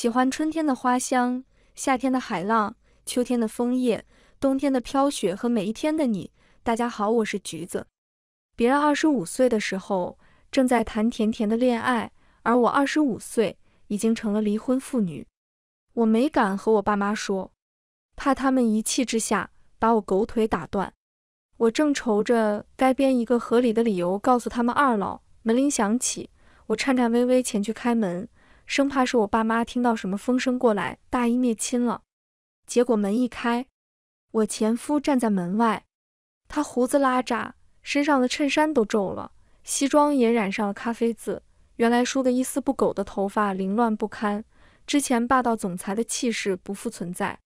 喜欢春天的花香，夏天的海浪，秋天的枫叶，冬天的飘雪和每一天的你。大家好，我是橘子。别人二十五岁的时候正在谈甜甜的恋爱，而我二十五岁已经成了离婚妇女。我没敢和我爸妈说，怕他们一气之下把我狗腿打断。我正愁着该编一个合理的理由告诉他们二老，门铃响起，我颤颤巍巍前去开门。生怕是我爸妈听到什么风声过来大义灭亲了。结果门一开，我前夫站在门外，他胡子拉碴，身上的衬衫都皱了，西装也染上了咖啡渍。原来梳的一丝不苟的头发凌乱不堪，之前霸道总裁的气势不复存在。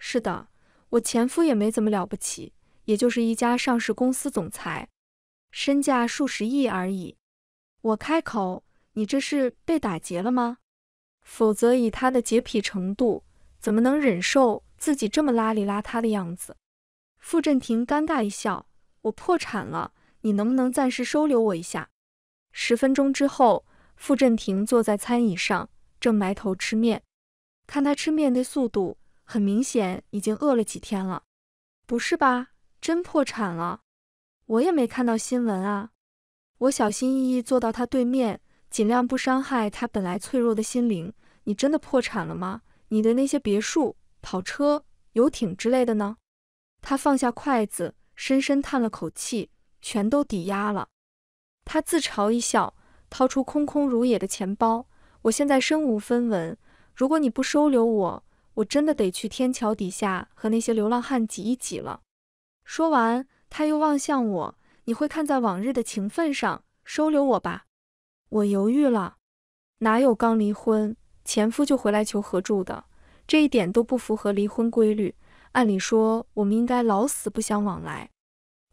是的，我前夫也没怎么了不起，也就是一家上市公司总裁，身价数十亿而已。我开口。你这是被打劫了吗？否则以他的洁癖程度，怎么能忍受自己这么邋里邋遢的样子？傅振庭尴尬一笑：“我破产了，你能不能暂时收留我一下？”十分钟之后，傅振庭坐在餐椅上，正埋头吃面。看他吃面的速度，很明显已经饿了几天了。不是吧？真破产了？我也没看到新闻啊。我小心翼翼坐到他对面。尽量不伤害他本来脆弱的心灵。你真的破产了吗？你的那些别墅、跑车、游艇之类的呢？他放下筷子，深深叹了口气，全都抵押了。他自嘲一笑，掏出空空如也的钱包。我现在身无分文，如果你不收留我，我真的得去天桥底下和那些流浪汉挤一挤了。说完，他又望向我：“你会看在往日的情分上收留我吧？”我犹豫了，哪有刚离婚前夫就回来求合住的？这一点都不符合离婚规律。按理说，我们应该老死不相往来。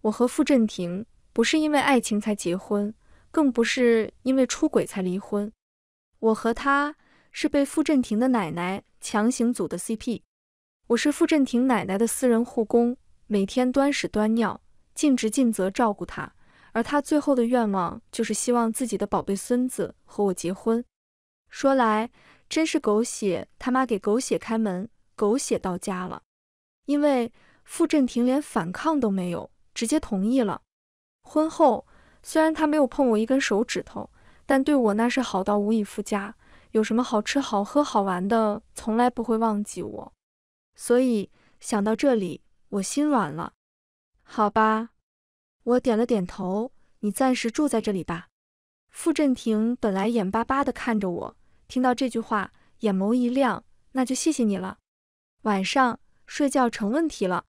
我和傅振庭不是因为爱情才结婚，更不是因为出轨才离婚。我和他是被傅振庭的奶奶强行组的 CP。我是傅振庭奶奶的私人护工，每天端屎端尿，尽职尽责照顾他。而他最后的愿望就是希望自己的宝贝孙子和我结婚。说来真是狗血，他妈给狗血开门，狗血到家了。因为傅振庭连反抗都没有，直接同意了。婚后虽然他没有碰我一根手指头，但对我那是好到无以复加。有什么好吃好喝好玩的，从来不会忘记我。所以想到这里，我心软了。好吧。我点了点头，你暂时住在这里吧。傅振庭本来眼巴巴地看着我，听到这句话，眼眸一亮，那就谢谢你了。晚上睡觉成问题了。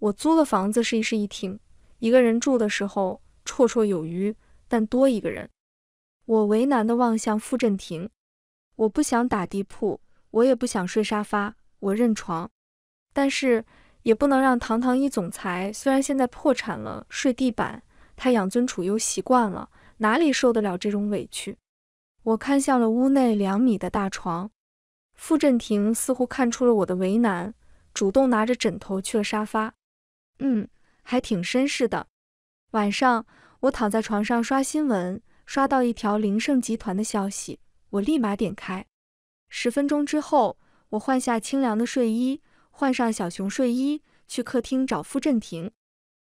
我租的房子是一室一厅，一个人住的时候绰绰有余，但多一个人，我为难地望向傅振庭。我不想打地铺，我也不想睡沙发，我认床。但是。也不能让堂堂一总裁，虽然现在破产了，睡地板，他养尊处优习惯了，哪里受得了这种委屈？我看向了屋内两米的大床，傅振庭似乎看出了我的为难，主动拿着枕头去了沙发。嗯，还挺绅士的。晚上，我躺在床上刷新闻，刷到一条林盛集团的消息，我立马点开。十分钟之后，我换下清凉的睡衣。换上小熊睡衣，去客厅找傅振廷。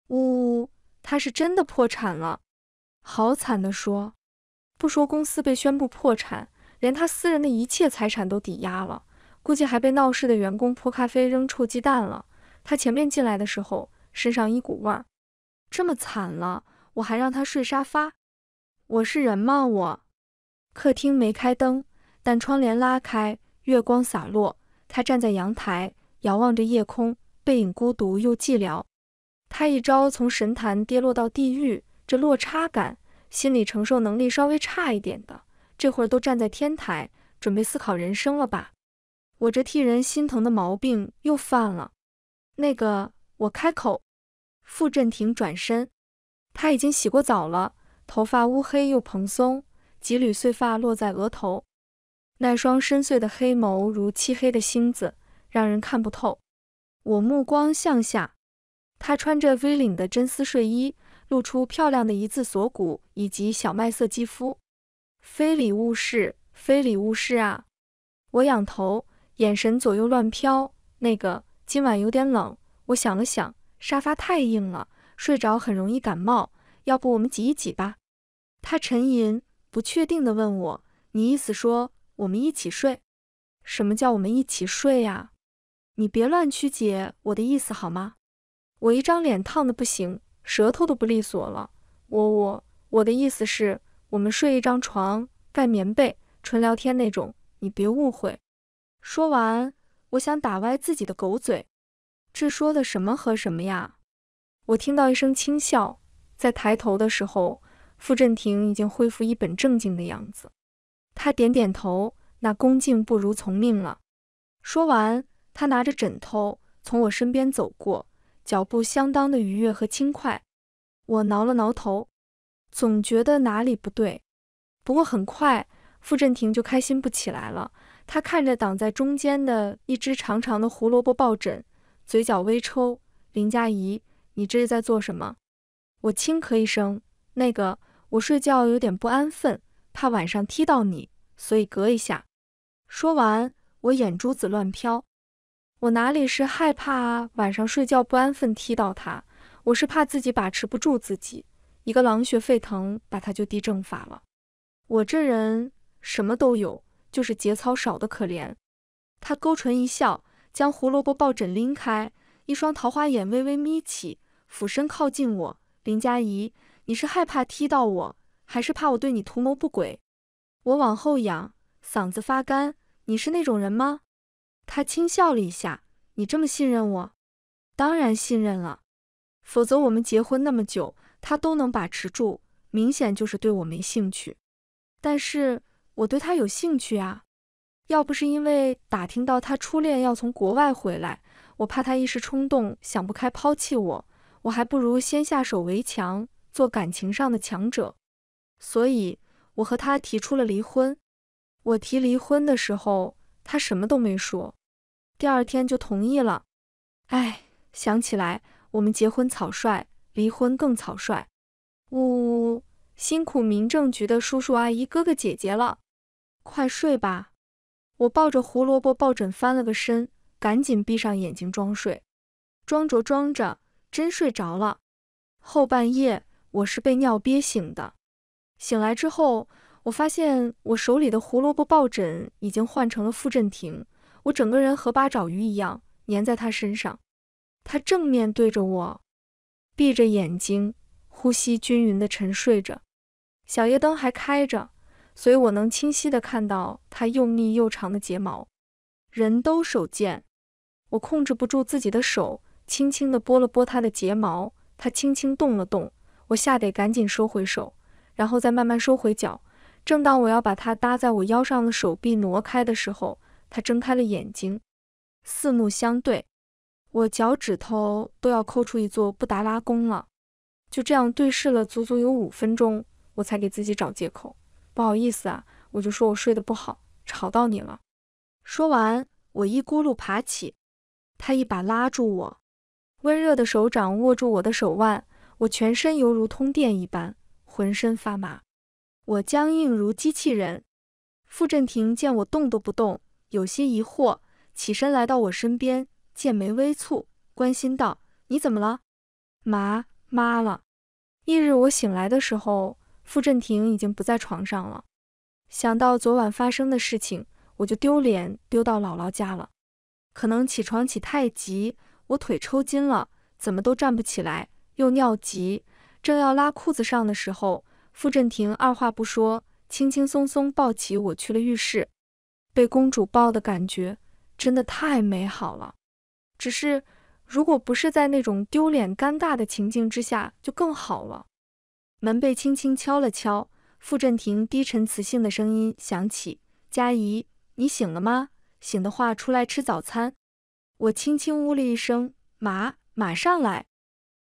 呜呜，他是真的破产了，好惨的说。不说公司被宣布破产，连他私人的一切财产都抵押了，估计还被闹事的员工泼咖啡、扔臭鸡蛋了。他前面进来的时候，身上一股味儿。这么惨了，我还让他睡沙发，我是人吗？我。客厅没开灯，但窗帘拉开，月光洒落。他站在阳台。遥望着夜空，背影孤独又寂寥。他一招从神坛跌落到地狱，这落差感，心理承受能力稍微差一点的，这会儿都站在天台准备思考人生了吧？我这替人心疼的毛病又犯了。那个，我开口。傅振庭转身，他已经洗过澡了，头发乌黑又蓬松，几缕碎发落在额头，那双深邃的黑眸如漆黑的星子。让人看不透。我目光向下，她穿着 V 领的真丝睡衣，露出漂亮的一字锁骨以及小麦色肌肤。非礼勿视，非礼勿视啊！我仰头，眼神左右乱飘。那个，今晚有点冷。我想了想，沙发太硬了，睡着很容易感冒。要不我们挤一挤吧？他沉吟，不确定地问我：“你意思说我们一起睡？什么叫我们一起睡呀？”你别乱曲解我的意思好吗？我一张脸烫的不行，舌头都不利索了。我我我的意思是，我们睡一张床，盖棉被，纯聊天那种。你别误会。说完，我想打歪自己的狗嘴。这说的什么和什么呀？我听到一声轻笑，在抬头的时候，傅振庭已经恢复一本正经的样子。他点点头，那恭敬不如从命了。说完。他拿着枕头从我身边走过，脚步相当的愉悦和轻快。我挠了挠头，总觉得哪里不对。不过很快，傅振庭就开心不起来了。他看着挡在中间的一只长长的胡萝卜抱枕，嘴角微抽。林佳怡，你这是在做什么？我轻咳一声：“那个，我睡觉有点不安分，怕晚上踢到你，所以隔一下。”说完，我眼珠子乱飘。我哪里是害怕啊，晚上睡觉不安分踢到他，我是怕自己把持不住自己，一个狼血沸腾，把他就地正法了。我这人什么都有，就是节操少的可怜。他勾唇一笑，将胡萝卜抱枕拎开，一双桃花眼微微眯起，俯身靠近我。林佳怡，你是害怕踢到我，还是怕我对你图谋不轨？我往后仰，嗓子发干，你是那种人吗？他轻笑了一下，你这么信任我，当然信任了。否则我们结婚那么久，他都能把持住，明显就是对我没兴趣。但是我对他有兴趣啊！要不是因为打听到他初恋要从国外回来，我怕他一时冲动想不开抛弃我，我还不如先下手为强，做感情上的强者。所以我和他提出了离婚。我提离婚的时候，他什么都没说。第二天就同意了，哎，想起来我们结婚草率，离婚更草率，呜呜呜，辛苦民政局的叔叔阿姨哥哥姐姐了，快睡吧。我抱着胡萝卜抱枕翻了个身，赶紧闭上眼睛装睡，装着装着真睡着了。后半夜我是被尿憋醒的，醒来之后我发现我手里的胡萝卜抱枕已经换成了傅振庭。我整个人和八爪鱼一样粘在他身上，他正面对着我，闭着眼睛，呼吸均匀的沉睡着。小夜灯还开着，所以我能清晰的看到他又密又长的睫毛。人都手贱，我控制不住自己的手，轻轻的拨了拨他的睫毛，他轻轻动了动，我吓得赶紧收回手，然后再慢慢收回脚。正当我要把他搭在我腰上的手臂挪开的时候。他睁开了眼睛，四目相对，我脚趾头都要抠出一座布达拉宫了。就这样对视了足足有五分钟，我才给自己找借口，不好意思啊，我就说我睡得不好，吵到你了。说完，我一咕噜爬起，他一把拉住我，温热的手掌握住我的手腕，我全身犹如通电一般，浑身发麻，我僵硬如机器人。傅振庭见我动都不动。有些疑惑，起身来到我身边，剑眉微蹙，关心道：“你怎么了？麻妈了！”翌日我醒来的时候，傅振庭已经不在床上了。想到昨晚发生的事情，我就丢脸丢到姥姥家了。可能起床起太急，我腿抽筋了，怎么都站不起来，又尿急，正要拉裤子上的时候，傅振庭二话不说，轻轻松松抱起我去了浴室。被公主抱的感觉真的太美好了，只是如果不是在那种丢脸尴尬的情境之下，就更好了。门被轻轻敲了敲，傅振庭低沉磁性的声音响起：“佳怡，你醒了吗？醒的话出来吃早餐。”我轻轻呜了一声：“马马上来。”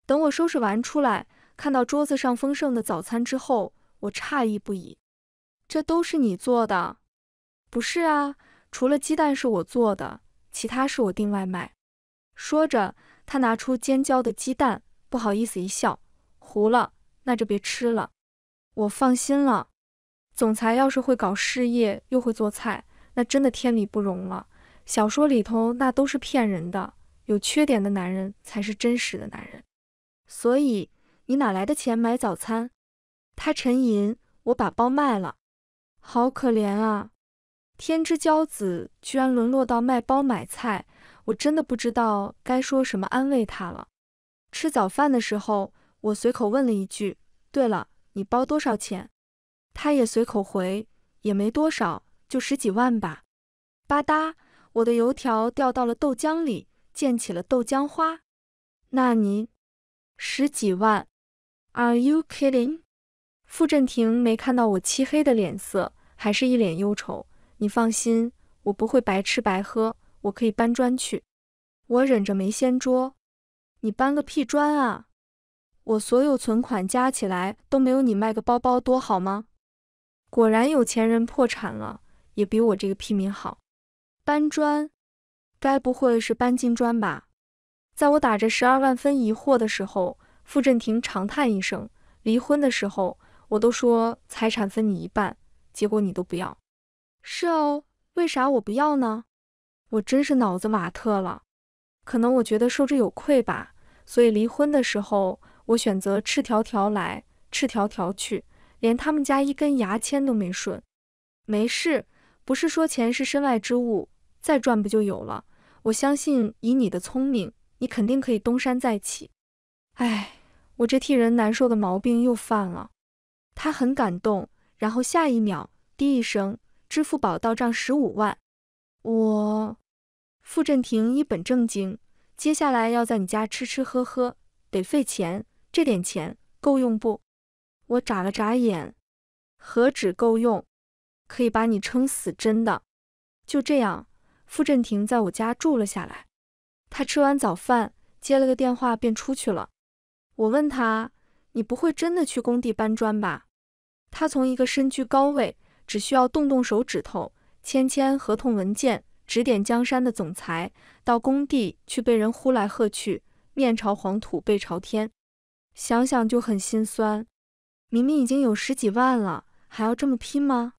等我收拾完出来，看到桌子上丰盛的早餐之后，我诧异不已：“这都是你做的？”不是啊，除了鸡蛋是我做的，其他是我订外卖。说着，他拿出尖椒的鸡蛋，不好意思一笑，糊了，那就别吃了。我放心了。总裁要是会搞事业又会做菜，那真的天理不容了。小说里头那都是骗人的，有缺点的男人才是真实的男人。所以你哪来的钱买早餐？他沉吟，我把包卖了。好可怜啊。天之骄子居然沦落到卖包买菜，我真的不知道该说什么安慰他了。吃早饭的时候，我随口问了一句：“对了，你包多少钱？”他也随口回：“也没多少，就十几万吧。”吧嗒，我的油条掉到了豆浆里，溅起了豆浆花。那您十几万？Are you kidding？傅振庭没看到我漆黑的脸色，还是一脸忧愁。你放心，我不会白吃白喝，我可以搬砖去。我忍着没掀桌。你搬个屁砖啊！我所有存款加起来都没有你卖个包包多好吗？果然有钱人破产了也比我这个屁民好。搬砖？该不会是搬金砖吧？在我打着十二万分疑惑的时候，傅振庭长叹一声：“离婚的时候我都说财产分你一半，结果你都不要。”是哦，为啥我不要呢？我真是脑子瓦特了，可能我觉得受之有愧吧。所以离婚的时候，我选择赤条条来，赤条条去，连他们家一根牙签都没顺。没事，不是说钱是身外之物，再赚不就有了？我相信以你的聪明，你肯定可以东山再起。哎，我这替人难受的毛病又犯了。他很感动，然后下一秒，滴一声。支付宝到账十五万，我傅振庭一本正经，接下来要在你家吃吃喝喝，得费钱，这点钱够用不？我眨了眨眼，何止够用，可以把你撑死，真的。就这样，傅振庭在我家住了下来。他吃完早饭，接了个电话便出去了。我问他，你不会真的去工地搬砖吧？他从一个身居高位。只需要动动手指头，签签合同文件，指点江山的总裁到工地去被人呼来喝去，面朝黄土背朝天，想想就很心酸。明明已经有十几万了，还要这么拼吗？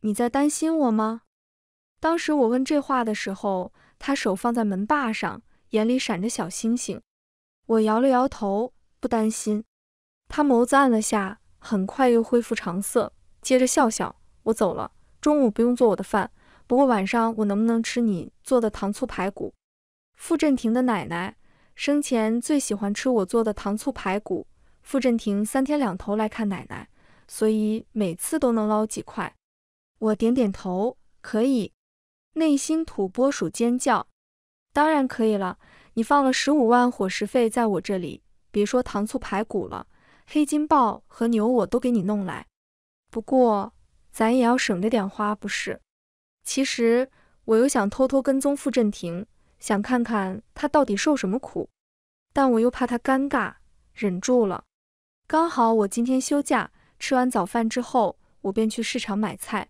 你在担心我吗？当时我问这话的时候，他手放在门把上，眼里闪着小星星。我摇了摇头，不担心。他眸子暗了下，很快又恢复常色，接着笑笑。我走了，中午不用做我的饭。不过晚上我能不能吃你做的糖醋排骨？傅振庭的奶奶生前最喜欢吃我做的糖醋排骨。傅振庭三天两头来看奶奶，所以每次都能捞几块。我点点头，可以。内心土拨鼠尖叫，当然可以了。你放了十五万伙食费在我这里，别说糖醋排骨了，黑金豹和牛我都给你弄来。不过。咱也要省着点花，不是？其实我又想偷偷跟踪傅振庭，想看看他到底受什么苦，但我又怕他尴尬，忍住了。刚好我今天休假，吃完早饭之后，我便去市场买菜。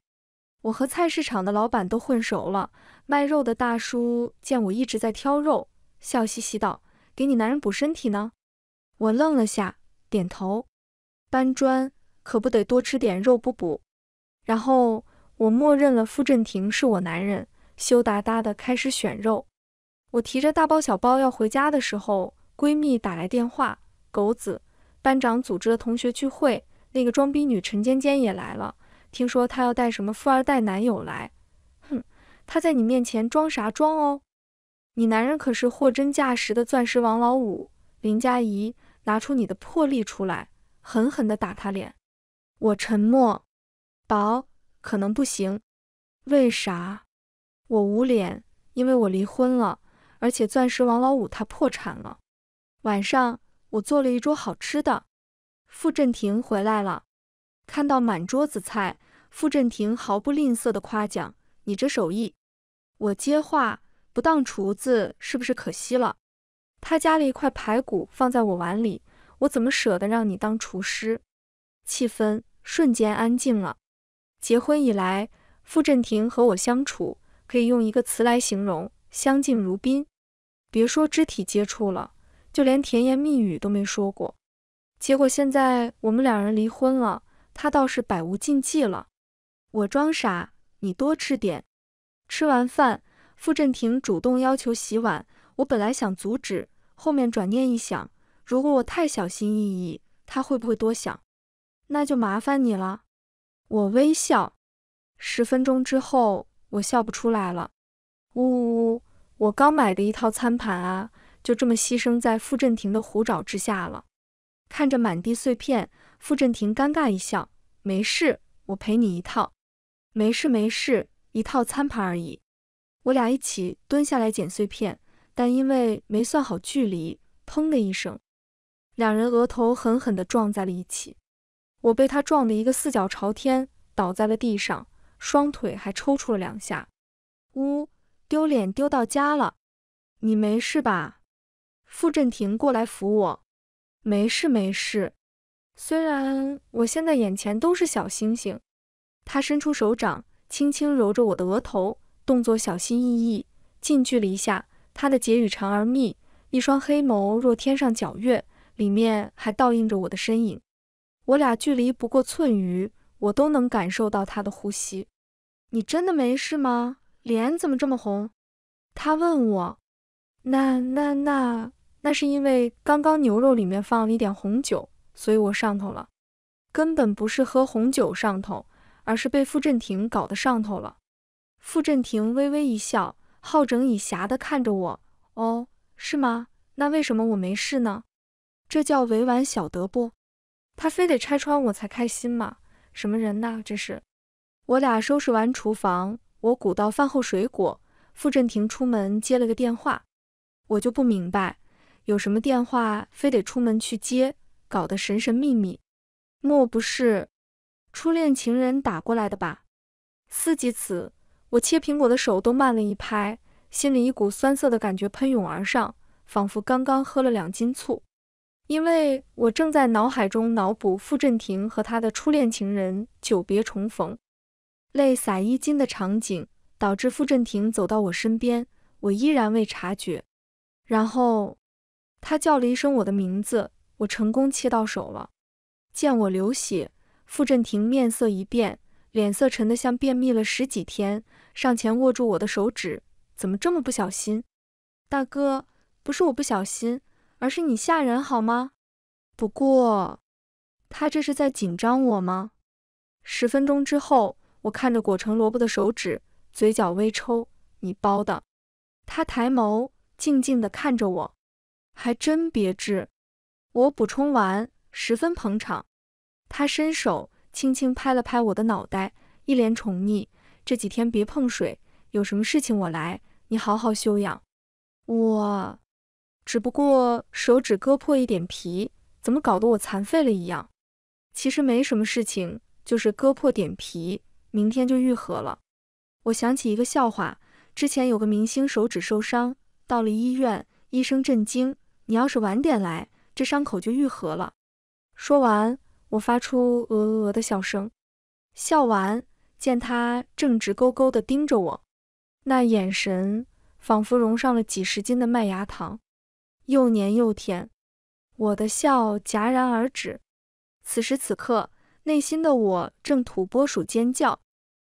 我和菜市场的老板都混熟了，卖肉的大叔见我一直在挑肉，笑嘻嘻道：“给你男人补身体呢。”我愣了下，点头。搬砖可不得多吃点肉补补。然后我默认了傅振庭是我男人，羞答答的开始选肉。我提着大包小包要回家的时候，闺蜜打来电话：“狗子，班长组织的同学聚会，那个装逼女陈尖尖也来了，听说她要带什么富二代男友来。哼，她在你面前装啥装哦？你男人可是货真价实的钻石王老五，林佳怡，拿出你的魄力出来，狠狠的打他脸。”我沉默。宝可能不行，为啥？我捂脸，因为我离婚了，而且钻石王老五他破产了。晚上我做了一桌好吃的，傅振庭回来了，看到满桌子菜，傅振庭毫不吝啬的夸奖你这手艺。我接话，不当厨子是不是可惜了？他夹了一块排骨放在我碗里，我怎么舍得让你当厨师？气氛瞬间安静了。结婚以来，傅振庭和我相处可以用一个词来形容：相敬如宾。别说肢体接触了，就连甜言蜜语都没说过。结果现在我们两人离婚了，他倒是百无禁忌了。我装傻，你多吃点。吃完饭，傅振庭主动要求洗碗，我本来想阻止，后面转念一想，如果我太小心翼翼，他会不会多想？那就麻烦你了。我微笑，十分钟之后，我笑不出来了。呜呜呜！我刚买的一套餐盘啊，就这么牺牲在傅振庭的虎爪之下了。看着满地碎片，傅振庭尴尬一笑：“没事，我赔你一套。”“没事没事，一套餐盘而已。”我俩一起蹲下来捡碎片，但因为没算好距离，砰的一声，两人额头狠狠地撞在了一起。我被他撞得一个四脚朝天，倒在了地上，双腿还抽搐了两下。呜，丢脸丢到家了！你没事吧？傅振庭过来扶我。没事没事。虽然我现在眼前都是小星星。他伸出手掌，轻轻揉着我的额头，动作小心翼翼。近距离下，他的睫羽长而密，一双黑眸若天上皎月，里面还倒映着我的身影。我俩距离不过寸余，我都能感受到他的呼吸。你真的没事吗？脸怎么这么红？他问我。那、那、那、那是因为刚刚牛肉里面放了一点红酒，所以我上头了。根本不是喝红酒上头，而是被傅振廷搞得上头了。傅振廷微微一笑，好整以暇地看着我。哦，是吗？那为什么我没事呢？这叫委婉，晓得不？他非得拆穿我才开心嘛？什么人呐！这是。我俩收拾完厨房，我鼓捣饭后水果。傅振庭出门接了个电话，我就不明白，有什么电话非得出门去接，搞得神神秘秘。莫不是初恋情人打过来的吧？思及此，我切苹果的手都慢了一拍，心里一股酸涩的感觉喷涌而上，仿佛刚刚喝了两斤醋。因为我正在脑海中脑补傅振庭和他的初恋情人久别重逢、泪洒衣襟的场景，导致傅振庭走到我身边，我依然未察觉。然后他叫了一声我的名字，我成功切到手了。见我流血，傅振庭面色一变，脸色沉得像便秘了十几天，上前握住我的手指：“怎么这么不小心，大哥？不是我不小心。”而是你吓人好吗？不过，他这是在紧张我吗？十分钟之后，我看着裹成萝卜的手指，嘴角微抽。你包的？他抬眸，静静地看着我，还真别致。我补充完，十分捧场。他伸手轻轻拍了拍我的脑袋，一脸宠溺。这几天别碰水，有什么事情我来。你好好休养。我。只不过手指割破一点皮，怎么搞得我残废了一样？其实没什么事情，就是割破点皮，明天就愈合了。我想起一个笑话，之前有个明星手指受伤，到了医院，医生震惊：“你要是晚点来，这伤口就愈合了。”说完，我发出鹅鹅鹅的笑声。笑完，见他正直勾勾地盯着我，那眼神仿佛融上了几十斤的麦芽糖。又黏又甜，我的笑戛然而止。此时此刻，内心的我正吐蕃鼠尖叫。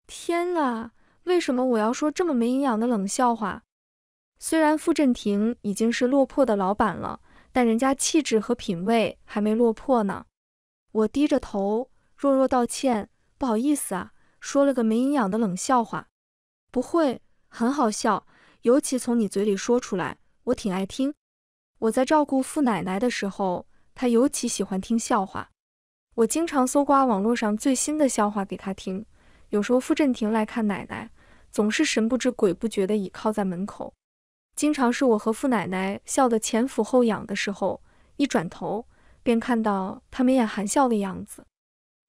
天啊，为什么我要说这么没营养的冷笑话？虽然傅振廷已经是落魄的老板了，但人家气质和品味还没落魄呢。我低着头，弱弱道歉：“不好意思啊，说了个没营养的冷笑话。”不会，很好笑，尤其从你嘴里说出来，我挺爱听。我在照顾傅奶奶的时候，她尤其喜欢听笑话。我经常搜刮网络上最新的笑话给她听。有时候傅振廷来看奶奶，总是神不知鬼不觉地倚靠在门口。经常是我和傅奶奶笑得前俯后仰的时候，一转头便看到他眉眼含笑的样子，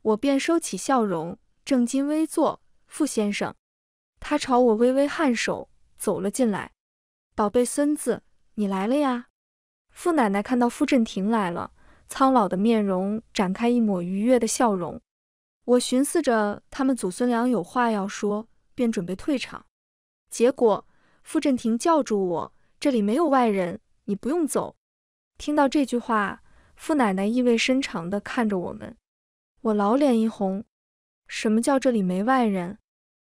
我便收起笑容，正襟危坐。傅先生，他朝我微微颔首，走了进来。宝贝孙子，你来了呀！傅奶奶看到傅振庭来了，苍老的面容展开一抹愉悦的笑容。我寻思着他们祖孙俩有话要说，便准备退场。结果傅振庭叫住我：“这里没有外人，你不用走。”听到这句话，傅奶奶意味深长地看着我们，我老脸一红。什么叫这里没外人？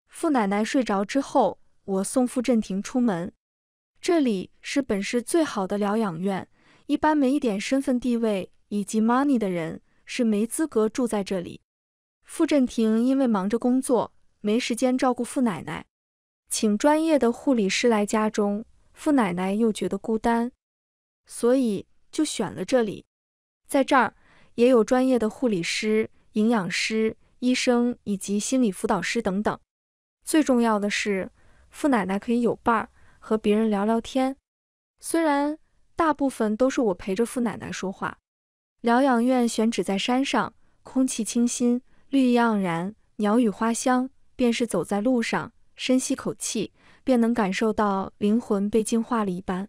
傅奶奶睡着之后，我送傅振庭出门。这里是本市最好的疗养院，一般没一点身份地位以及 money 的人是没资格住在这里。傅振庭因为忙着工作，没时间照顾傅奶奶，请专业的护理师来家中，傅奶奶又觉得孤单，所以就选了这里。在这儿也有专业的护理师、营养师、医生以及心理辅导师等等，最重要的是傅奶奶可以有伴儿。和别人聊聊天，虽然大部分都是我陪着傅奶奶说话。疗养院选址在山上，空气清新，绿意盎然，鸟语花香，便是走在路上，深吸口气，便能感受到灵魂被净化了一般。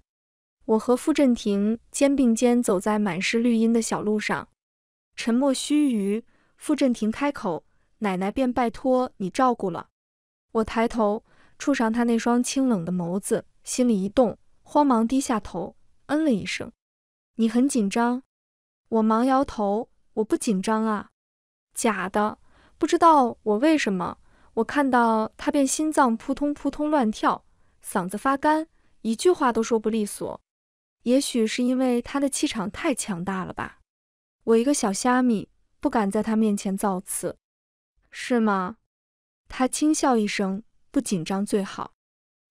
我和傅振庭肩并肩走在满是绿荫的小路上，沉默须臾，傅振庭开口：“奶奶便拜托你照顾了。”我抬头。触上他那双清冷的眸子，心里一动，慌忙低下头，嗯了一声。你很紧张？我忙摇头，我不紧张啊，假的。不知道我为什么，我看到他便心脏扑通扑通乱跳，嗓子发干，一句话都说不利索。也许是因为他的气场太强大了吧，我一个小虾米，不敢在他面前造次，是吗？他轻笑一声。不紧张最好。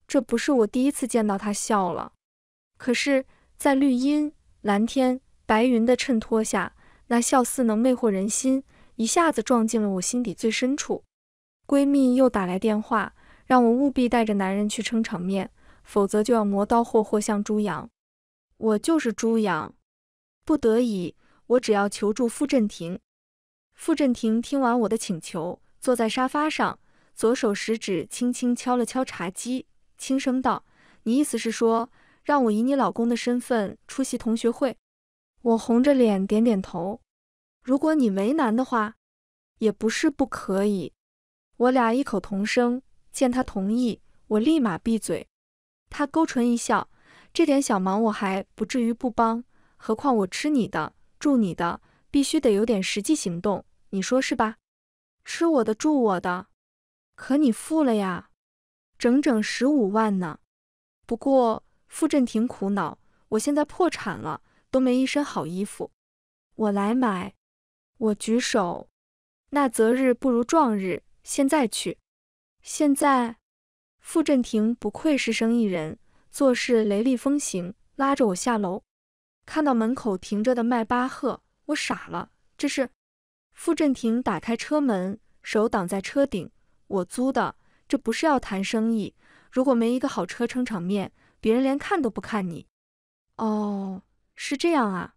这不是我第一次见到他笑了，可是，在绿荫、蓝天、白云的衬托下，那笑似能魅惑人心，一下子撞进了我心底最深处。闺蜜又打来电话，让我务必带着男人去撑场面，否则就要磨刀霍霍向猪羊。我就是猪羊，不得已，我只要求助傅振廷。傅振廷听完我的请求，坐在沙发上。左手食指轻轻敲了敲茶几，轻声道：“你意思是说让我以你老公的身份出席同学会？”我红着脸点点头。如果你为难的话，也不是不可以。我俩异口同声。见他同意，我立马闭嘴。他勾唇一笑：“这点小忙我还不至于不帮，何况我吃你的，住你的，必须得有点实际行动。你说是吧？吃我的，住我的。”可你付了呀，整整十五万呢。不过傅振廷苦恼，我现在破产了，都没一身好衣服。我来买，我举手。那择日不如撞日，现在去。现在，傅振廷不愧是生意人，做事雷厉风行，拉着我下楼。看到门口停着的迈巴赫，我傻了。这是傅振廷打开车门，手挡在车顶。我租的，这不是要谈生意。如果没一个好车撑场面，别人连看都不看你。哦，是这样啊。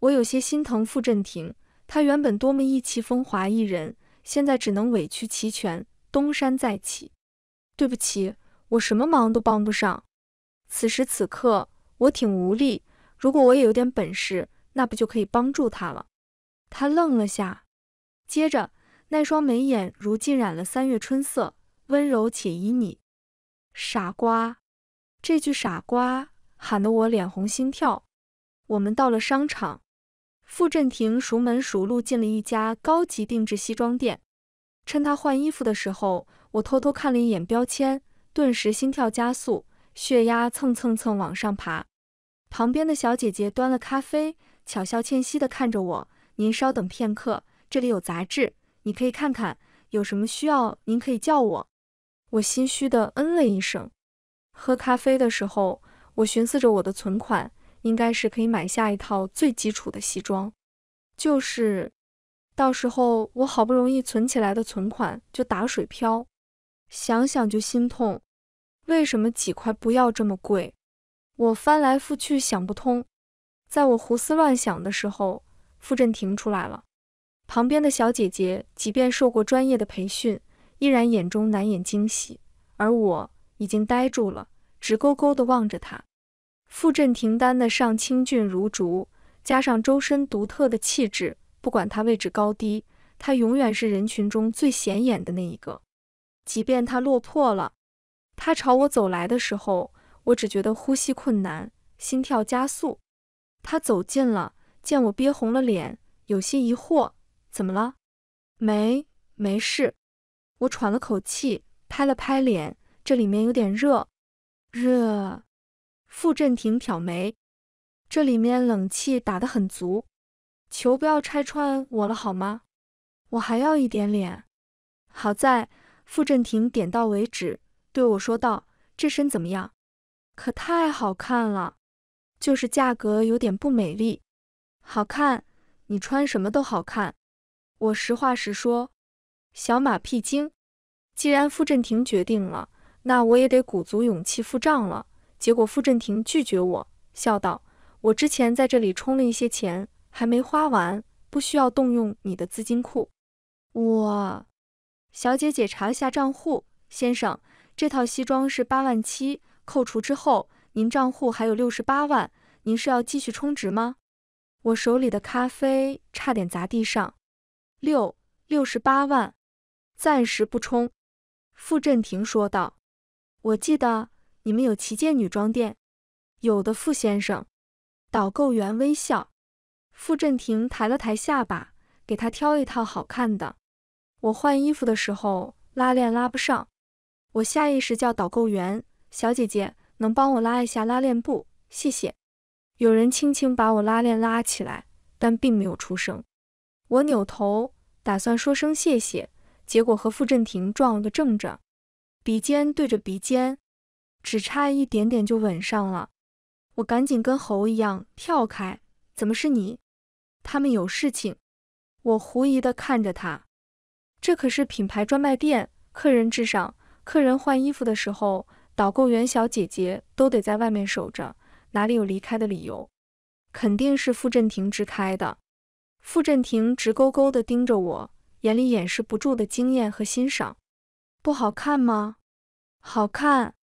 我有些心疼傅振庭，他原本多么意气风华一人，现在只能委屈齐全东山再起。对不起，我什么忙都帮不上。此时此刻，我挺无力。如果我也有点本事，那不就可以帮助他了？他愣了下，接着。那双眉眼如浸染了三月春色，温柔且旖旎。傻瓜，这句傻瓜喊得我脸红心跳。我们到了商场，傅振庭熟门熟路进了一家高级定制西装店。趁他换衣服的时候，我偷偷看了一眼标签，顿时心跳加速，血压蹭蹭蹭往上爬。旁边的小姐姐端了咖啡，巧笑倩兮地看着我：“您稍等片刻，这里有杂志。”你可以看看有什么需要，您可以叫我。我心虚的嗯了一声。喝咖啡的时候，我寻思着我的存款应该是可以买下一套最基础的西装，就是，到时候我好不容易存起来的存款就打水漂，想想就心痛。为什么几块不要这么贵？我翻来覆去想不通。在我胡思乱想的时候，傅振庭出来了。旁边的小姐姐即便受过专业的培训，依然眼中难掩惊喜，而我已经呆住了，直勾勾地望着她。傅振廷丹的上清俊如竹，加上周身独特的气质，不管他位置高低，他永远是人群中最显眼的那一个。即便他落魄了，他朝我走来的时候，我只觉得呼吸困难，心跳加速。他走近了，见我憋红了脸，有些疑惑。怎么了？没，没事。我喘了口气，拍了拍脸，这里面有点热。热。傅振庭挑眉，这里面冷气打得很足。求不要拆穿我了好吗？我还要一点脸。好在傅振庭点到为止，对我说道：“这身怎么样？可太好看了，就是价格有点不美丽。好看，你穿什么都好看。”我实话实说，小马屁精。既然傅振庭决定了，那我也得鼓足勇气付账了。结果傅振庭拒绝我，笑道：“我之前在这里充了一些钱，还没花完，不需要动用你的资金库。”我，小姐姐查了下账户，先生，这套西装是八万七，扣除之后，您账户还有六十八万，您是要继续充值吗？我手里的咖啡差点砸地上。六六十八万，暂时不充。”傅振廷说道。“我记得你们有旗舰女装店，有的。”傅先生。导购员微笑。傅振廷抬了抬下巴，给他挑一套好看的。我换衣服的时候拉链拉不上，我下意识叫导购员：“小姐姐，能帮我拉一下拉链不？谢谢。”有人轻轻把我拉链拉起来，但并没有出声。我扭头。打算说声谢谢，结果和傅振庭撞了个正着，鼻尖对着鼻尖，只差一点点就吻上了。我赶紧跟猴一样跳开。怎么是你？他们有事情？我狐疑的看着他。这可是品牌专卖店，客人至上，客人换衣服的时候，导购员小姐姐都得在外面守着，哪里有离开的理由？肯定是傅振庭支开的。傅振庭直勾勾地盯着我，眼里掩饰不住的惊艳和欣赏。不好看吗？好看。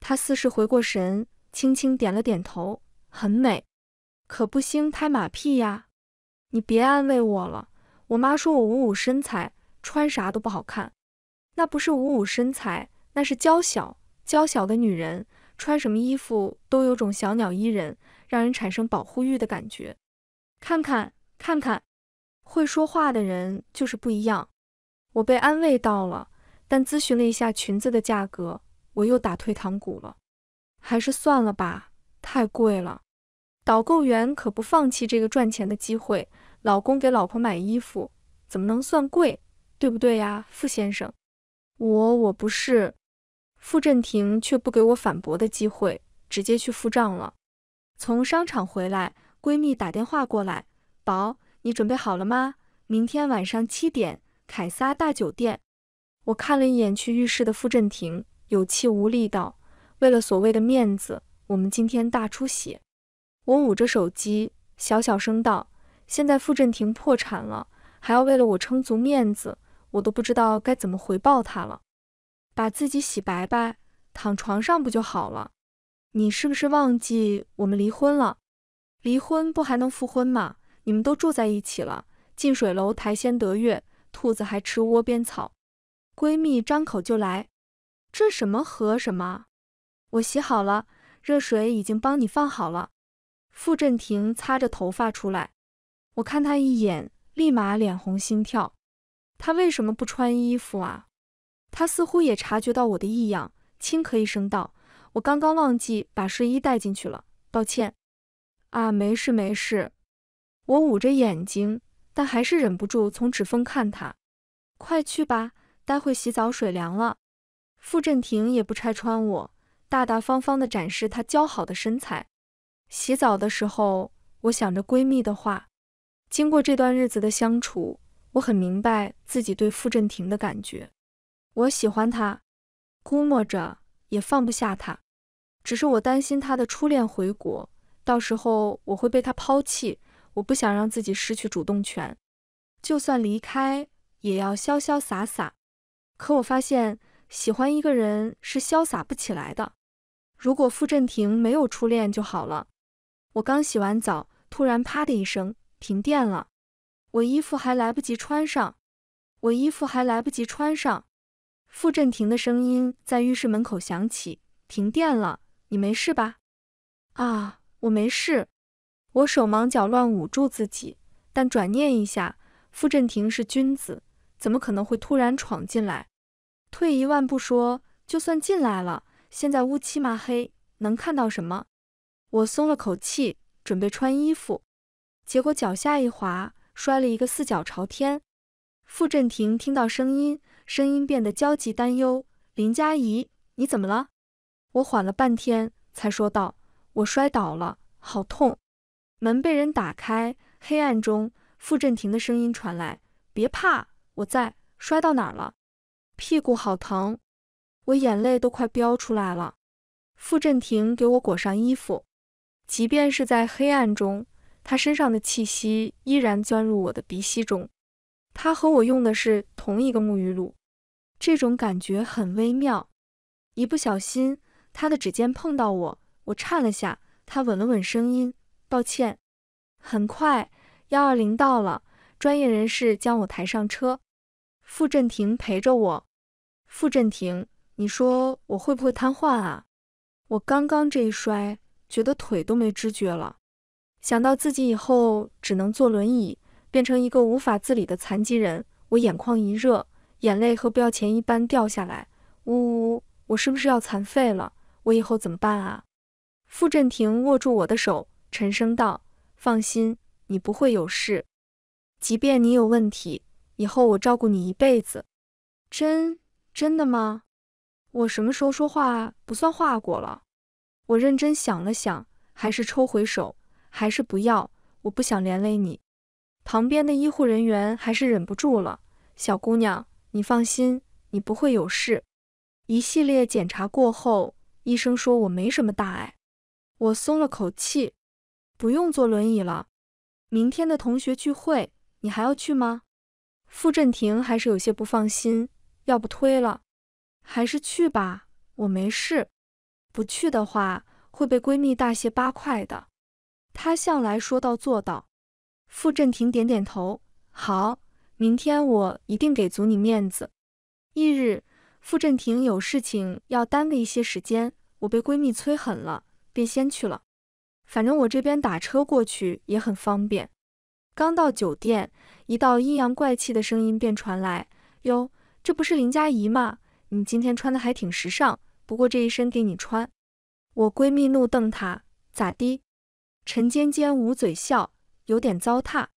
他似是回过神，轻轻点了点头。很美，可不兴拍马屁呀。你别安慰我了，我妈说我五五身材，穿啥都不好看。那不是五五身材，那是娇小。娇小的女人穿什么衣服都有种小鸟依人，让人产生保护欲的感觉。看看。看看，会说话的人就是不一样。我被安慰到了，但咨询了一下裙子的价格，我又打退堂鼓了，还是算了吧，太贵了。导购员可不放弃这个赚钱的机会，老公给老婆买衣服怎么能算贵，对不对呀，傅先生？我我不是，傅振庭却不给我反驳的机会，直接去付账了。从商场回来，闺蜜打电话过来。宝，你准备好了吗？明天晚上七点，凯撒大酒店。我看了一眼去浴室的傅振庭，有气无力道：“为了所谓的面子，我们今天大出血。”我捂着手机，小小声道：“现在傅振庭破产了，还要为了我撑足面子，我都不知道该怎么回报他了。把自己洗白白，躺床上不就好了？你是不是忘记我们离婚了？离婚不还能复婚吗？”你们都住在一起了，近水楼台先得月，兔子还吃窝边草。闺蜜张口就来，这什么和什么？我洗好了，热水已经帮你放好了。傅振庭擦着头发出来，我看他一眼，立马脸红心跳。他为什么不穿衣服啊？他似乎也察觉到我的异样，轻咳一声道：“我刚刚忘记把睡衣带进去了，抱歉。”啊，没事没事。我捂着眼睛，但还是忍不住从指缝看他。快去吧，待会洗澡水凉了。傅振庭也不拆穿我，大大方方地展示他姣好的身材。洗澡的时候，我想着闺蜜的话。经过这段日子的相处，我很明白自己对傅振庭的感觉。我喜欢他，估摸着也放不下他。只是我担心他的初恋回国，到时候我会被他抛弃。我不想让自己失去主动权，就算离开也要潇潇洒洒。可我发现，喜欢一个人是潇洒不起来的。如果傅振庭没有初恋就好了。我刚洗完澡，突然啪的一声，停电了。我衣服还来不及穿上，我衣服还来不及穿上。傅振庭的声音在浴室门口响起：“停电了，你没事吧？”“啊，我没事。”我手忙脚乱捂住自己，但转念一下，傅振庭是君子，怎么可能会突然闯进来？退一万步说，就算进来了，现在乌漆嘛黑，能看到什么？我松了口气，准备穿衣服，结果脚下一滑，摔了一个四脚朝天。傅振庭听到声音，声音变得焦急担忧：“林佳怡，你怎么了？”我缓了半天才说道：“我摔倒了，好痛。”门被人打开，黑暗中，傅振廷的声音传来：“别怕，我在。摔到哪儿了？屁股好疼，我眼泪都快飙出来了。”傅振廷给我裹上衣服，即便是在黑暗中，他身上的气息依然钻入我的鼻息中。他和我用的是同一个沐浴露，这种感觉很微妙。一不小心，他的指尖碰到我，我颤了下。他稳了稳声音。抱歉，很快幺二零到了，专业人士将我抬上车，傅振庭陪着我。傅振庭，你说我会不会瘫痪啊？我刚刚这一摔，觉得腿都没知觉了。想到自己以后只能坐轮椅，变成一个无法自理的残疾人，我眼眶一热，眼泪和不要钱一般掉下来。呜呜，我是不是要残废了？我以后怎么办啊？傅振庭握住我的手。沉声道：“放心，你不会有事。即便你有问题，以后我照顾你一辈子。真真的吗？我什么时候说话不算话过了？我认真想了想，还是抽回手，还是不要。我不想连累你。”旁边的医护人员还是忍不住了：“小姑娘，你放心，你不会有事。”一系列检查过后，医生说我没什么大碍，我松了口气。不用坐轮椅了。明天的同学聚会，你还要去吗？傅振廷还是有些不放心，要不推了？还是去吧，我没事。不去的话会被闺蜜大卸八块的。他向来说到做到。傅振廷点点头，好，明天我一定给足你面子。翌日，傅振廷有事情要耽搁一些时间，我被闺蜜催狠了，便先去了。反正我这边打车过去也很方便。刚到酒店，一道阴阳怪气的声音便传来：“哟，这不是林佳怡吗？你今天穿的还挺时尚，不过这一身给你穿。”我闺蜜怒瞪她：“咋的？”陈尖尖捂嘴笑：“有点糟蹋。”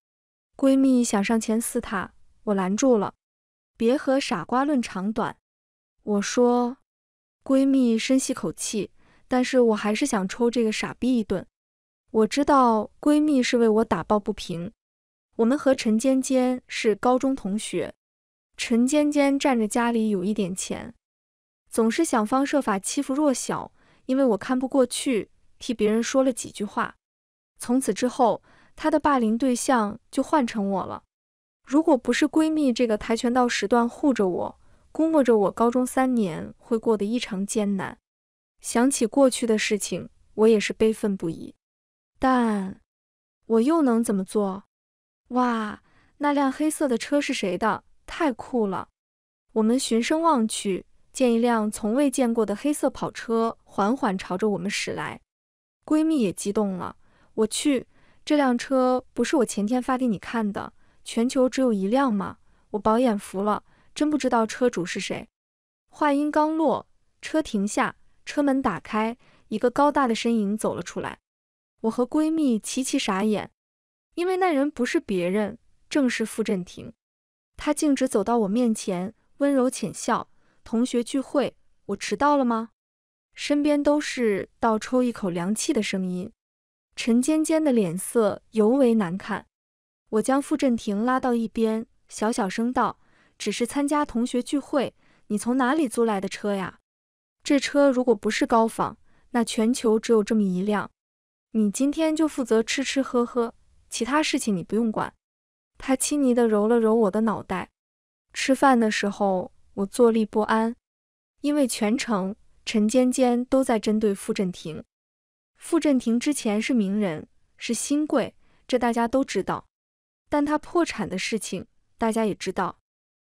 闺蜜想上前撕她，我拦住了：“别和傻瓜论长短。”我说：“闺蜜深吸口气，但是我还是想抽这个傻逼一顿。”我知道闺蜜是为我打抱不平。我们和陈尖尖是高中同学，陈尖尖仗着家里有一点钱，总是想方设法欺负弱小。因为我看不过去，替别人说了几句话。从此之后，她的霸凌对象就换成我了。如果不是闺蜜这个跆拳道时段护着我，估摸着我高中三年会过得异常艰难。想起过去的事情，我也是悲愤不已。但我又能怎么做？哇，那辆黑色的车是谁的？太酷了！我们循声望去，见一辆从未见过的黑色跑车缓缓朝着我们驶来。闺蜜也激动了：“我去，这辆车不是我前天发给你看的，全球只有一辆吗？我饱眼福了，真不知道车主是谁。”话音刚落，车停下，车门打开，一个高大的身影走了出来。我和闺蜜齐齐傻眼，因为那人不是别人，正是傅振庭。他径直走到我面前，温柔浅笑。同学聚会，我迟到了吗？身边都是倒抽一口凉气的声音。陈尖尖的脸色尤为难看。我将傅振庭拉到一边，小小声道：“只是参加同学聚会，你从哪里租来的车呀？这车如果不是高仿，那全球只有这么一辆。”你今天就负责吃吃喝喝，其他事情你不用管。他轻昵地揉了揉我的脑袋。吃饭的时候，我坐立不安，因为全程陈尖尖都在针对傅振庭。傅振庭之前是名人，是新贵，这大家都知道。但他破产的事情，大家也知道。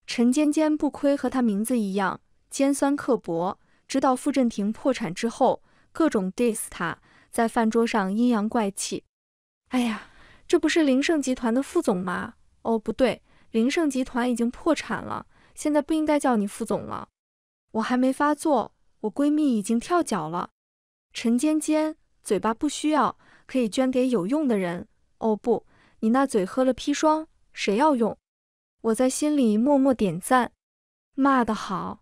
陈尖尖不亏和他名字一样，尖酸刻薄。知道傅振庭破产之后，各种 diss 他。在饭桌上阴阳怪气，哎呀，这不是林盛集团的副总吗？哦，不对，林盛集团已经破产了，现在不应该叫你副总了。我还没发作，我闺蜜已经跳脚了。陈尖尖，嘴巴不需要，可以捐给有用的人。哦不，你那嘴喝了砒霜，谁要用？我在心里默默点赞，骂得好。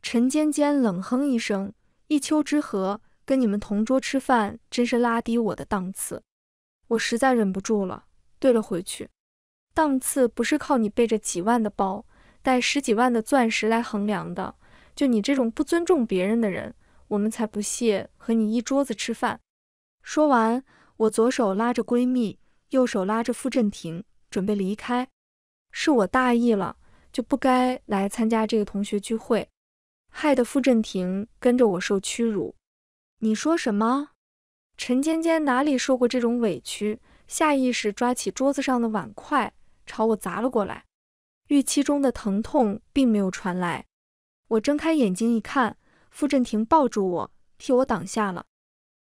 陈尖尖冷哼一声，一丘之貉。跟你们同桌吃饭真是拉低我的档次，我实在忍不住了。对了，回去，档次不是靠你背着几万的包，带十几万的钻石来衡量的。就你这种不尊重别人的人，我们才不屑和你一桌子吃饭。说完，我左手拉着闺蜜，右手拉着傅振庭，准备离开。是我大意了，就不该来参加这个同学聚会，害得傅振庭跟着我受屈辱。你说什么？陈尖尖哪里受过这种委屈？下意识抓起桌子上的碗筷朝我砸了过来。预期中的疼痛并没有传来，我睁开眼睛一看，傅振廷抱住我，替我挡下了。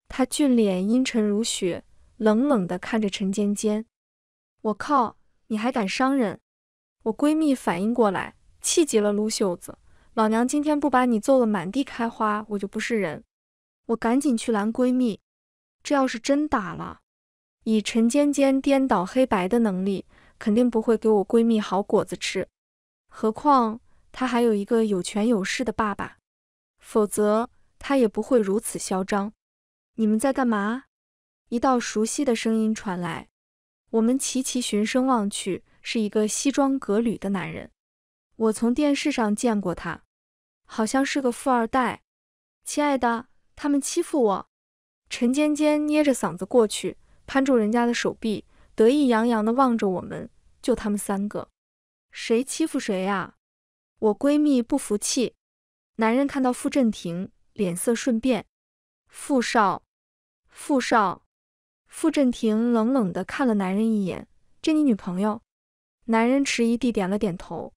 他俊脸阴沉如雪，冷冷的看着陈尖尖。我靠！你还敢伤人？我闺蜜反应过来，气急了，撸袖子：“老娘今天不把你揍得满地开花，我就不是人！”我赶紧去拦闺蜜，这要是真打了，以陈尖尖颠倒黑白的能力，肯定不会给我闺蜜好果子吃。何况她还有一个有权有势的爸爸，否则她也不会如此嚣张。你们在干嘛？一道熟悉的声音传来，我们齐齐循声望去，是一个西装革履的男人。我从电视上见过他，好像是个富二代。亲爱的。他们欺负我，陈尖尖捏着嗓子过去，攀住人家的手臂，得意洋洋地望着我们。就他们三个，谁欺负谁呀？我闺蜜不服气。男人看到傅振庭，脸色瞬变。傅少，傅少，傅振庭冷冷地看了男人一眼：“这你女朋友？”男人迟疑地点了点头。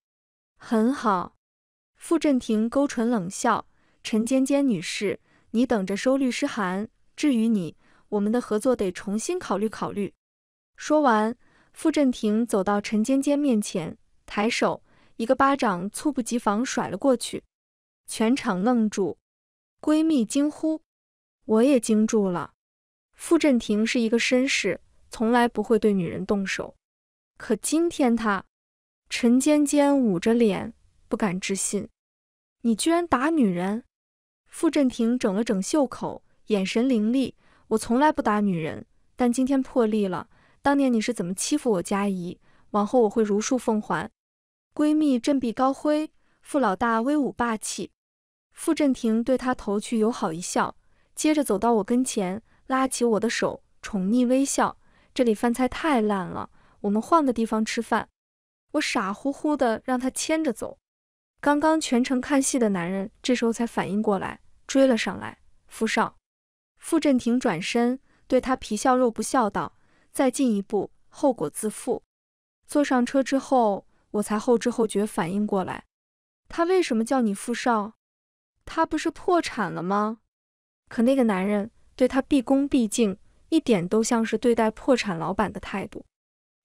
很好，傅振庭勾唇冷笑：“陈尖尖女士。”你等着收律师函。至于你，我们的合作得重新考虑考虑。说完，傅振庭走到陈尖尖面前，抬手一个巴掌，猝不及防甩了过去。全场愣住，闺蜜惊呼，我也惊住了。傅振庭是一个绅士，从来不会对女人动手，可今天他……陈尖尖捂着脸，不敢置信：“你居然打女人！”傅振廷整了整袖口，眼神凌厉。我从来不打女人，但今天破例了。当年你是怎么欺负我家怡？往后我会如数奉还。闺蜜振臂高挥，傅老大威武霸气。傅振廷对她投去友好一笑，接着走到我跟前，拉起我的手，宠溺微笑。这里饭菜太烂了，我们换个地方吃饭。我傻乎乎的让他牵着走。刚刚全程看戏的男人这时候才反应过来，追了上来。傅少，傅振庭转身对他皮笑肉不笑道：“再进一步，后果自负。”坐上车之后，我才后知后觉反应过来，他为什么叫你傅少？他不是破产了吗？可那个男人对他毕恭毕敬，一点都像是对待破产老板的态度。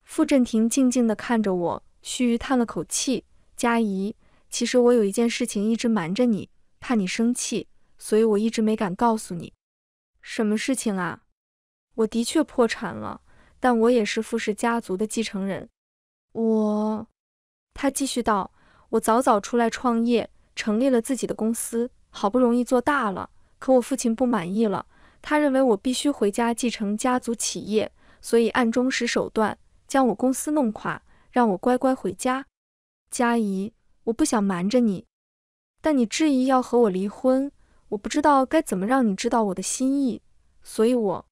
傅振庭静静地看着我，须臾叹了口气：“佳怡。”其实我有一件事情一直瞒着你，怕你生气，所以我一直没敢告诉你。什么事情啊？我的确破产了，但我也是富氏家族的继承人。我，他继续道，我早早出来创业，成立了自己的公司，好不容易做大了，可我父亲不满意了，他认为我必须回家继承家族企业，所以暗中使手段将我公司弄垮，让我乖乖回家。佳怡。我不想瞒着你，但你质疑要和我离婚，我不知道该怎么让你知道我的心意，所以我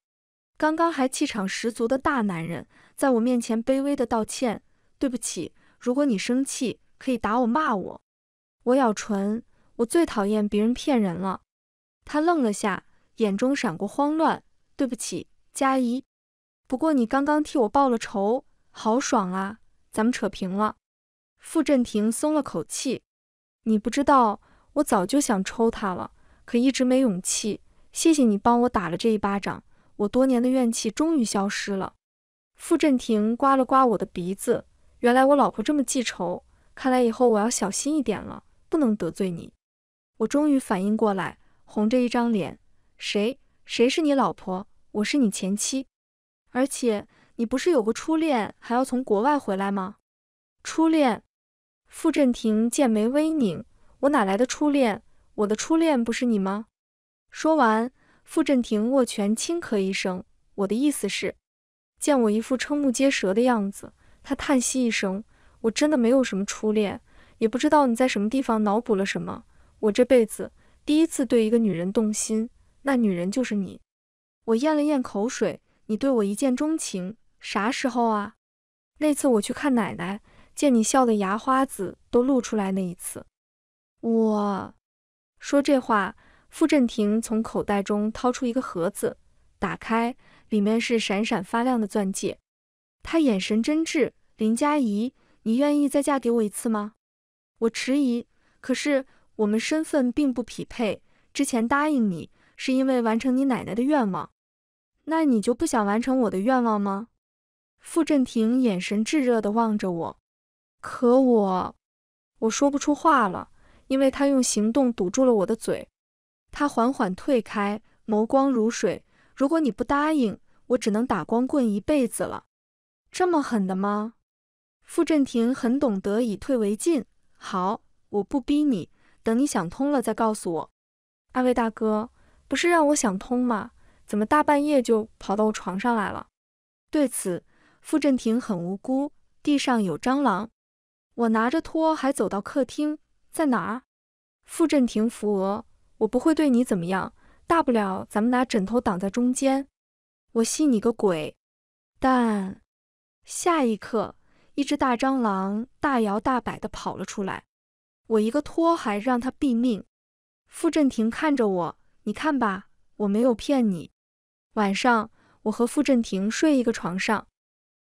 刚刚还气场十足的大男人，在我面前卑微的道歉，对不起。如果你生气，可以打我骂我。我咬唇，我最讨厌别人骗人了。他愣了下，眼中闪过慌乱，对不起，佳怡。不过你刚刚替我报了仇，好爽啊，咱们扯平了。傅振庭松了口气，你不知道，我早就想抽他了，可一直没勇气。谢谢你帮我打了这一巴掌，我多年的怨气终于消失了。傅振庭刮了刮我的鼻子，原来我老婆这么记仇，看来以后我要小心一点了，不能得罪你。我终于反应过来，红着一张脸，谁？谁是你老婆？我是你前妻，而且你不是有个初恋，还要从国外回来吗？初恋。傅振庭剑眉微拧，我哪来的初恋？我的初恋不是你吗？说完，傅振庭握拳轻咳一声。我的意思是，见我一副瞠目结舌的样子，他叹息一声，我真的没有什么初恋，也不知道你在什么地方脑补了什么。我这辈子第一次对一个女人动心，那女人就是你。我咽了咽口水，你对我一见钟情，啥时候啊？那次我去看奶奶。见你笑得牙花子都露出来那一次，我说这话。傅振庭从口袋中掏出一个盒子，打开，里面是闪闪发亮的钻戒。他眼神真挚，林佳怡，你愿意再嫁给我一次吗？我迟疑，可是我们身份并不匹配。之前答应你，是因为完成你奶奶的愿望。那你就不想完成我的愿望吗？傅振庭眼神炙热地望着我。可我，我说不出话了，因为他用行动堵住了我的嘴。他缓缓退开，眸光如水。如果你不答应，我只能打光棍一辈子了。这么狠的吗？傅振庭很懂得以退为进。好，我不逼你，等你想通了再告诉我。二位大哥，不是让我想通吗？怎么大半夜就跑到我床上来了？对此，傅振庭很无辜。地上有蟑螂。我拿着拖还走到客厅，在哪儿？傅振庭扶额，我不会对你怎么样，大不了咱们拿枕头挡在中间。我信你个鬼！但下一刻，一只大蟑螂大摇大摆地跑了出来，我一个拖还让它毙命。傅振庭看着我，你看吧，我没有骗你。晚上我和傅振庭睡一个床上，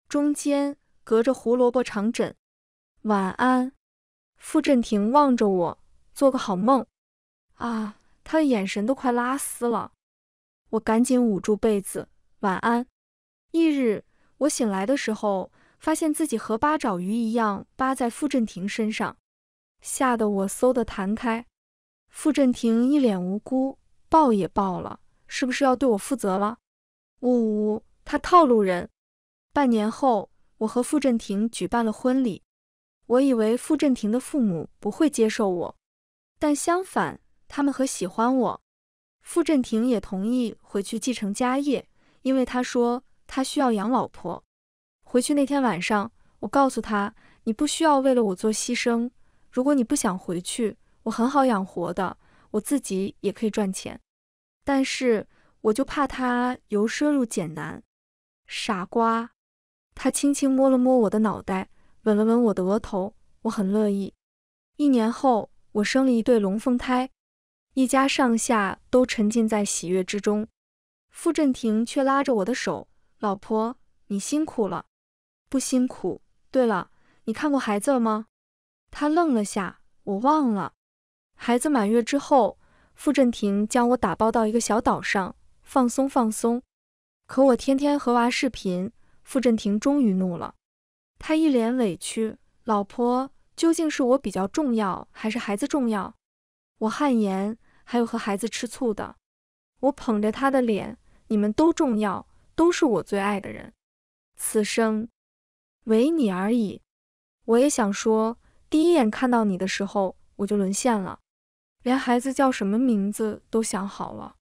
中间隔着胡萝卜长枕。晚安，傅振庭望着我，做个好梦啊！他的眼神都快拉丝了，我赶紧捂住被子。晚安。翌日，我醒来的时候，发现自己和八爪鱼一样扒在傅振庭身上，吓得我嗖的弹开。傅振庭一脸无辜，抱也抱了，是不是要对我负责了？呜呜，他套路人。半年后，我和傅振庭举办了婚礼。我以为傅振庭的父母不会接受我，但相反，他们很喜欢我。傅振庭也同意回去继承家业，因为他说他需要养老婆。回去那天晚上，我告诉他：“你不需要为了我做牺牲。如果你不想回去，我很好养活的，我自己也可以赚钱。”但是我就怕他由奢入俭难。傻瓜，他轻轻摸了摸我的脑袋。吻了吻我的额头，我很乐意。一年后，我生了一对龙凤胎，一家上下都沉浸在喜悦之中。傅振庭却拉着我的手：“老婆，你辛苦了，不辛苦。”对了，你看过孩子了吗？他愣了下，我忘了。孩子满月之后，傅振庭将我打包到一个小岛上放松放松。可我天天和娃视频，傅振庭终于怒了。他一脸委屈，老婆，究竟是我比较重要，还是孩子重要？我汗颜，还有和孩子吃醋的。我捧着他的脸，你们都重要，都是我最爱的人，此生唯你而已。我也想说，第一眼看到你的时候，我就沦陷了，连孩子叫什么名字都想好了。